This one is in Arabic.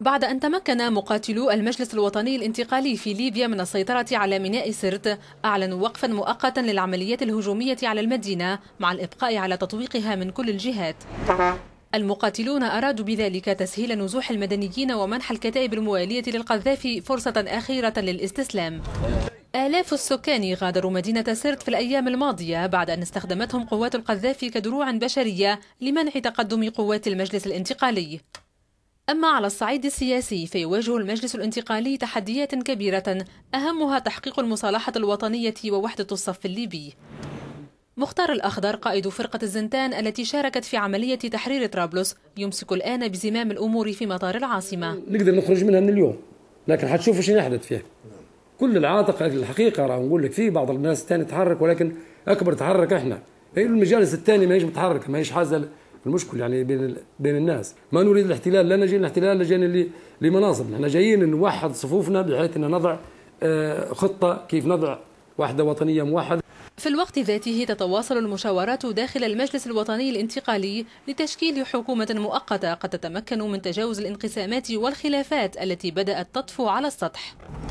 بعد أن تمكن مقاتلو المجلس الوطني الانتقالي في ليبيا من السيطرة على ميناء سرت أعلنوا وقفا مؤقتا للعمليات الهجومية على المدينة مع الإبقاء على تطويقها من كل الجهات المقاتلون أرادوا بذلك تسهيل نزوح المدنيين ومنح الكتائب الموالية للقذافي فرصة أخيرة للاستسلام آلاف السكان غادروا مدينة سرت في الأيام الماضية بعد أن استخدمتهم قوات القذافي كدروع بشرية لمنع تقدم قوات المجلس الانتقالي أما على الصعيد السياسي فيواجه المجلس الانتقالي تحديات كبيرة أهمها تحقيق المصالحة الوطنية ووحدة الصف الليبي مختار الأخضر قائد فرقة الزنتان التي شاركت في عملية تحرير طرابلس يمسك الآن بزمام الأمور في مطار العاصمة نقدر نخرج منها من اليوم لكن حتشوفوا شنو يحدث فيها كل العاطق الحقيقة راه نقول لك فيه بعض الناس الثاني تحرك ولكن أكبر تحرك احنا المجالس الثاني ما هيش متحركة ما هيش حازة المشكل يعني بين بين الناس ما نريد الاحتلال لا نجي الاحتلال نجي لمناصب نحن جايين نوحد صفوفنا بحيث ان نضع آه، خطه كيف نضع وحده وطنيه موحده في الوقت ذاته تتواصل المشاورات داخل المجلس الوطني الانتقالي لتشكيل حكومة مؤقتة قد تتمكن من تجاوز الانقسامات والخلافات التي بدأت تطفو على السطح